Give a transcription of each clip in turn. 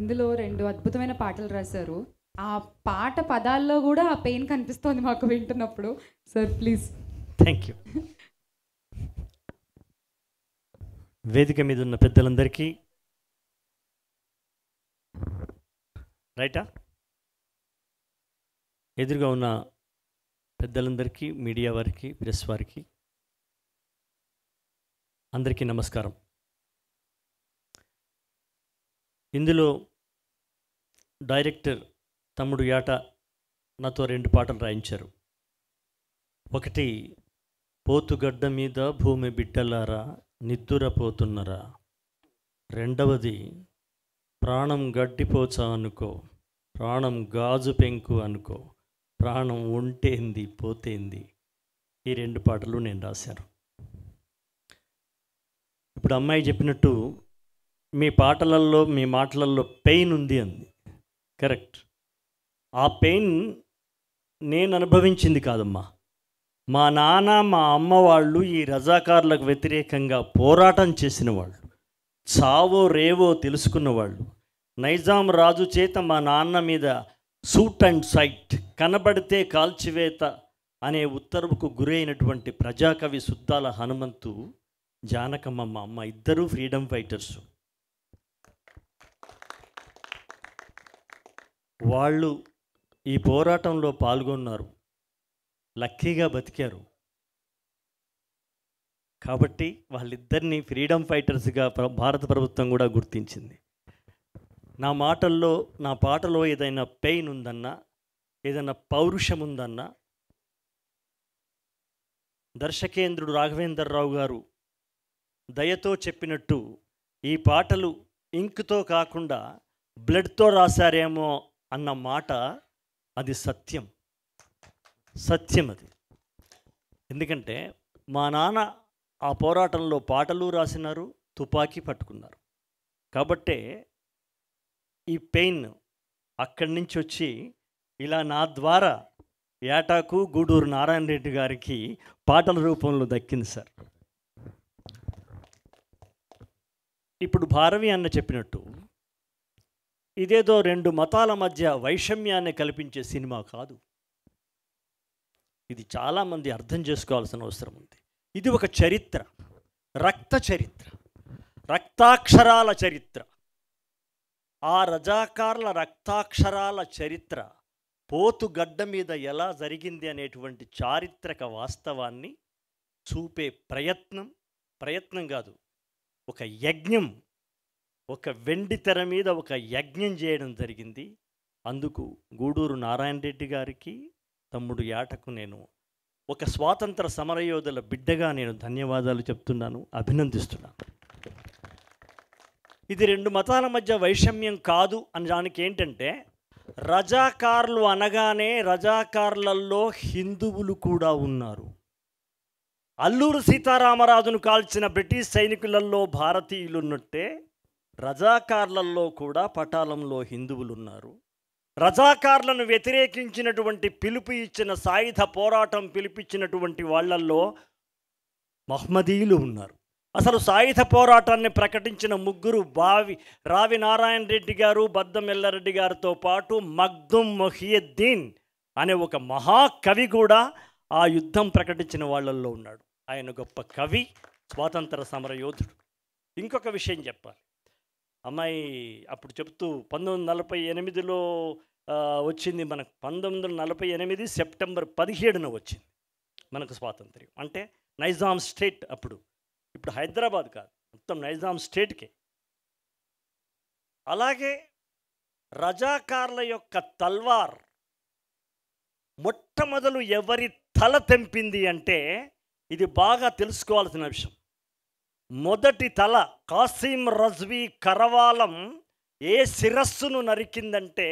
ఇందులో రెండు అద్భుతమైన పాటలు రాశారు ఆ పాట పదాల్లో కూడా ఆ పెయిన్ కనిపిస్తోంది మాకు వింటున్నప్పుడు సార్ ప్లీజ్ థ్యాంక్ యూ వేదిక మీద ఉన్న పెద్దలందరికీ రైటా ఎదురుగా ఉన్న పెద్దలందరికీ మీడియా వారికి ప్రెస్ వారికి అందరికీ నమస్కారం ఇందులో డైరెక్టర్ తమ్ముడు యాట నాతో రెండు పాటలు రాయించారు ఒకటి పోతుగడ్డ మీద భూమి బిడ్డలారా నిద్దురపోతున్నరా రెండవది ప్రాణం గడ్డిపోచా అనుకో ప్రాణం గాజు పెంకు అనుకో ప్రాణం ఉంటేంది పోతేంది ఈ రెండు పాటలు నేను రాశాను ఇప్పుడు అమ్మాయి చెప్పినట్టు మీ పాటలల్లో మీ మాటలల్లో పెయిన్ ఉంది అంది కరెక్ట్ ఆ పెయిన్ నేను అనుభవించింది కాదమ్మా మా నాన్న మా అమ్మ వాళ్ళు ఈ రజాకారులకు వ్యతిరేకంగా పోరాటం చేసిన వాళ్ళు చావో రేవో తెలుసుకున్నవాళ్ళు నైజాం రాజు చేత మా నాన్న మీద సూట్ అండ్ సైట్ కనబడితే కాల్చివేత అనే ఉత్తర్వుకు గురైనటువంటి ప్రజాకవి సుద్దాల హనుమంతు జానకమ్మ మా అమ్మ ఇద్దరూ ఫ్రీడమ్ ఫైటర్సు వాళ్ళు ఈ పోరాటంలో పాల్గొన్నారు లక్కీగా బతికారు కాబట్టి వాళ్ళిద్దరినీ ఫ్రీడమ్ ఫైటర్స్గా భారత ప్రభుత్వం కూడా గుర్తించింది నా మాటల్లో నా పాటలో ఏదైనా పెయిన్ ఉందన్నా ఏదైనా పౌరుషం ఉందన్నా దర్శకేంద్రుడు రాఘవేంద్రరావు గారు దయతో చెప్పినట్టు ఈ పాటలు ఇంక్తో కాకుండా బ్లడ్తో రాశారేమో అన్న మాట అది సత్యం సత్యం అది ఎందుకంటే మా నాన్న ఆ పోరాటంలో పాటలు రాసినారు తుపాకీ పట్టుకున్నారు కాబట్టే ఈ పెయిన్ అక్కడి నుంచి వచ్చి ఇలా నా ద్వారా ఏటాకు గూడూరు నారాయణ రెడ్డి గారికి పాటల రూపంలో దక్కింది సార్ ఇప్పుడు భారవి అన్న చెప్పినట్టు ఇదేదో రెండు మతాల మధ్య వైషమ్యాన్ని కల్పించే సినిమా కాదు ఇది చాలామంది అర్థం చేసుకోవాల్సిన అవసరం ఉంది ఇది ఒక చరిత్ర రక్త చరిత్ర రక్తాక్షరాల చరిత్ర ఆ రజాకార్ల రక్తాక్షరాల చరిత్ర పోతుగడ్డ మీద ఎలా జరిగింది అనేటువంటి చారిత్రక వాస్తవాన్ని చూపే ప్రయత్నం ప్రయత్నం కాదు ఒక యజ్ఞం ఒక వెండి తెర మీద ఒక యజ్ఞం చేయడం జరిగింది అందుకు గూడూరు నారాయణ రెడ్డి గారికి తమ్ముడు యాటకు నేను ఒక స్వాతంత్ర సమరయోధుల బిడ్డగా నేను ధన్యవాదాలు చెప్తున్నాను అభినందిస్తున్నాను ఇది రెండు మతాల మధ్య వైషమ్యం కాదు అని దానికి ఏంటంటే రజాకారులు అనగానే రజాకారులలో హిందువులు కూడా ఉన్నారు అల్లూరు సీతారామరాజును కాల్చిన బ్రిటిష్ సైనికులలో భారతీయులున్నట్టే రజాకార్లల్లో కూడా పటాలంలో హిందువులు ఉన్నారు రజాకార్లను వ్యతిరేకించినటువంటి పిలుపు ఇచ్చిన సాయుధ పోరాటం పిలిపించినటువంటి వాళ్ళల్లో మహ్మదీయులు ఉన్నారు అసలు సాయుధ పోరాటాన్ని ప్రకటించిన ముగ్గురు బావి రావి నారాయణ రెడ్డి గారు బద్దమెల్లారెడ్డి గారితో పాటు మగ్దుం మొహియద్దీన్ అనే ఒక మహాకవి కూడా ఆ యుద్ధం ప్రకటించిన వాళ్ళల్లో ఉన్నాడు ఆయన గొప్ప కవి స్వాతంత్ర సమరయోధుడు ఇంకొక విషయం చెప్పాలి అమ్మాయి అప్పుడు చెప్తూ పంతొమ్మిది నలభై ఎనిమిదిలో వచ్చింది మనకు పంతొమ్మిది వందల నలభై ఎనిమిది సెప్టెంబర్ పదిహేడున వచ్చింది మనకు స్వాతంత్ర్యం అంటే నైజాం స్టేట్ అప్పుడు ఇప్పుడు హైదరాబాద్ కాదు మొత్తం నైజాం స్టేట్కే అలాగే రజాకార్ల యొక్క తల్వార్ మొట్టమొదలు ఎవరి తల తెంపింది అంటే ఇది బాగా తెలుసుకోవాల్సిన విషయం మొదటి తల కాసిం రజ్వీ కరవాలం ఏ శిరస్సును నరికిందంటే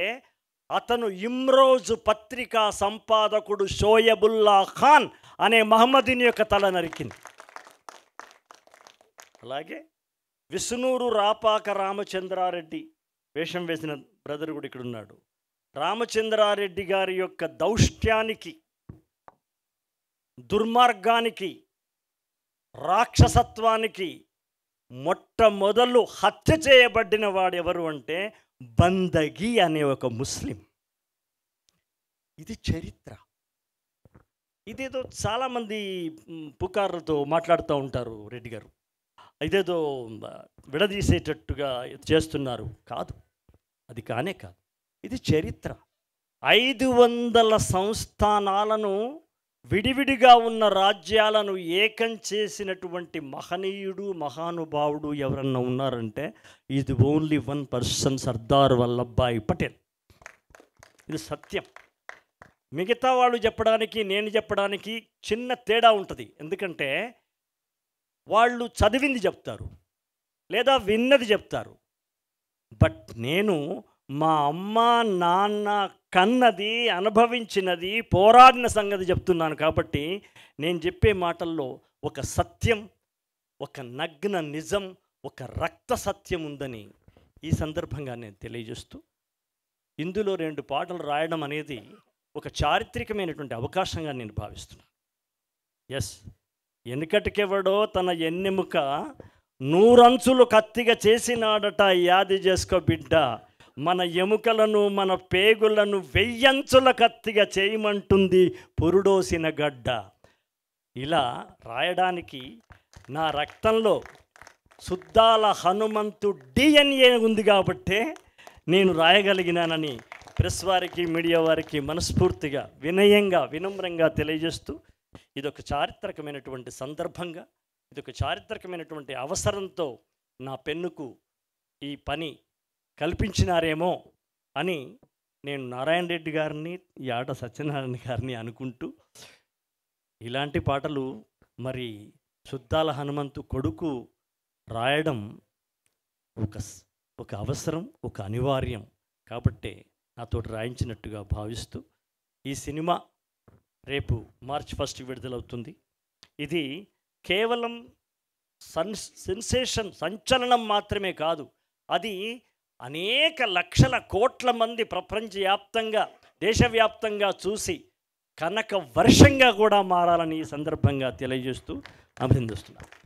అతను ఇమ్రోజు పత్రికా సంపాదకుడు షోయబుల్లా ఖాన్ అనే మహమ్మదీని యొక్క తల నరికింది అలాగే విష్ణూరు రాపాక రామచంద్రారెడ్డి వేషం వేసిన బ్రదర్ కూడా ఇక్కడ ఉన్నాడు రామచంద్రారెడ్డి గారి యొక్క దౌష్ట్యానికి దుర్మార్గానికి రాక్షసత్వానికి మొట్టమొదలు హత్య చేయబడిన వాడు ఎవరు అంటే బందగి అనే ఒక ముస్లిం ఇది చరిత్ర ఇదేదో చాలామంది పుకార్లతో మాట్లాడుతూ ఉంటారు రెడ్డి గారు ఇదేదో విడదీసేటట్టుగా చేస్తున్నారు కాదు అది కానే కాదు ఇది చరిత్ర ఐదు వందల సంస్థానాలను విడివిడిగా ఉన్న రాజ్యాలను ఏకం చేసినటువంటి మహనీయుడు మహానుభావుడు ఎవరన్నా ఉన్నారంటే ఇది only one person Sardar Vallabhbhai Patel ఇది సత్యం మిగతా వాళ్ళు చెప్పడానికి నేను చెప్పడానికి చిన్న తేడా ఉంటుంది ఎందుకంటే వాళ్ళు చదివింది చెప్తారు లేదా విన్నది చెప్తారు బట్ నేను మా అమ్మ నాన్న కన్నది అనుభవించినది పోరాడిన సంగతి చెప్తున్నాను కాబట్టి నేను చెప్పే మాటల్లో ఒక సత్యం ఒక నగ్న నిజం ఒక రక్త సత్యం ఉందని ఈ సందర్భంగా నేను తెలియజేస్తూ ఇందులో రెండు పాటలు రాయడం అనేది ఒక చారిత్రకమైనటువంటి అవకాశంగా నేను భావిస్తున్నాను ఎస్ వెనుకటికెవడో తన ఎన్నెముక నూరంచులు కత్తిగా చేసినాడట యాది చేసుకో బిడ్డ మన ఎముకలను మన పేగులను వెయ్యంచుల కత్తిగా చేయమంటుంది పురుడోసిన గడ్డ ఇలా రాయడానికి నా రక్తంలో శుద్ధాల హనుమంతు డిఎన్ఏ ఉంది కాబట్టే నేను రాయగలిగినానని ప్రెస్ వారికి మీడియా వారికి మనస్ఫూర్తిగా వినయంగా వినమ్రంగా తెలియజేస్తూ ఇదొక చారిత్రకమైనటువంటి సందర్భంగా ఇదొక చారిత్రకమైనటువంటి అవసరంతో నా పెన్నుకు ఈ పని కల్పించినారేమో అని నేను నారాయణ రెడ్డి గారిని యాట సత్యనారాయణ గారిని అనుకుంటూ ఇలాంటి పాటలు మరి శుద్ధాల హనుమంతు కొడుకు రాయడం ఒక ఒక అవసరం ఒక అనివార్యం కాబట్టే నాతో రాయించినట్టుగా భావిస్తూ ఈ సినిమా రేపు మార్చ్ ఫస్ట్ విడుదలవుతుంది ఇది కేవలం సన్ సెన్సేషన్ సంచలనం మాత్రమే కాదు అది అనేక లక్షల కోట్ల మంది ప్రపంచవ్యాప్తంగా దేశవ్యాప్తంగా చూసి కనక వర్షంగా కూడా మారాలని ఈ సందర్భంగా తెలియజేస్తూ అభినందిస్తున్నాను